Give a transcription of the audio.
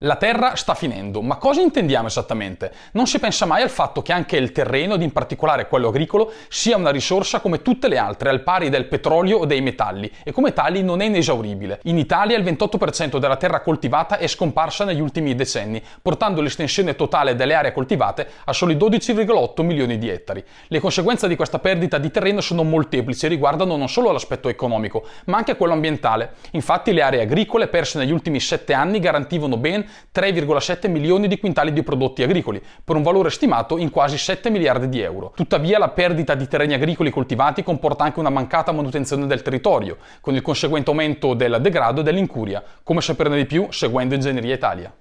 La terra sta finendo, ma cosa intendiamo esattamente? Non si pensa mai al fatto che anche il terreno, ed in particolare quello agricolo, sia una risorsa come tutte le altre, al pari del petrolio o dei metalli, e come tali non è inesauribile. In Italia il 28% della terra coltivata è scomparsa negli ultimi decenni, portando l'estensione totale delle aree coltivate a soli 12,8 milioni di ettari. Le conseguenze di questa perdita di terreno sono molteplici e riguardano non solo l'aspetto economico, ma anche quello ambientale. Infatti le aree agricole perse negli ultimi 7 anni garantivano ben 3,7 milioni di quintali di prodotti agricoli, per un valore stimato in quasi 7 miliardi di euro. Tuttavia la perdita di terreni agricoli coltivati comporta anche una mancata manutenzione del territorio, con il conseguente aumento del degrado e dell'incuria, come saperne di più seguendo Ingegneria Italia.